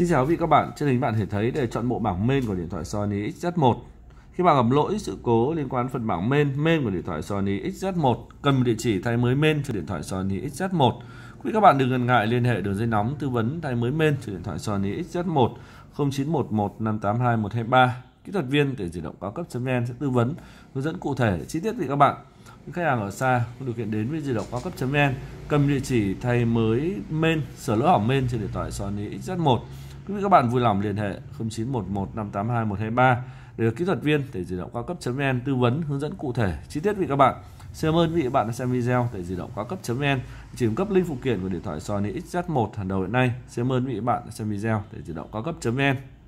Xin chào quý vị các bạn, trên hình bạn thể thấy để chọn bộ bảng main của điện thoại Sony XZ1. Khi bạn gặp lỗi sự cố liên quan phần bảng main, main của điện thoại Sony XZ1 cần một địa chỉ thay mới main cho điện thoại Sony XZ1. Quý vị các bạn đừng ngần ngại liên hệ đường dây nóng tư vấn thay mới main cho điện thoại Sony XZ1 0911 582 123. Kỹ thuật viên để di động cao cấp.vn sẽ tư vấn hướng dẫn cụ thể chi tiết với các bạn những khách hàng ở xa có điều kiện đến với di động cao cấp vn cầm địa chỉ thay mới main sửa lỗi hỏng main trên điện thoại Sony XZ1 quý vị các bạn vui lòng liên hệ 0911 582 123 để được kỹ thuật viên để di động cao cấp vn tư vấn hướng dẫn cụ thể chi tiết vị các bạn Xin cảm ơn vị bạn đã xem video tại di động cao cấp.vn, chỉ cung cấp link phụ kiện của điện thoại Sony XZ1 hàng đầu hiện nay. Xin cảm ơn vị bạn đã xem video tại di động cao cấp.vn.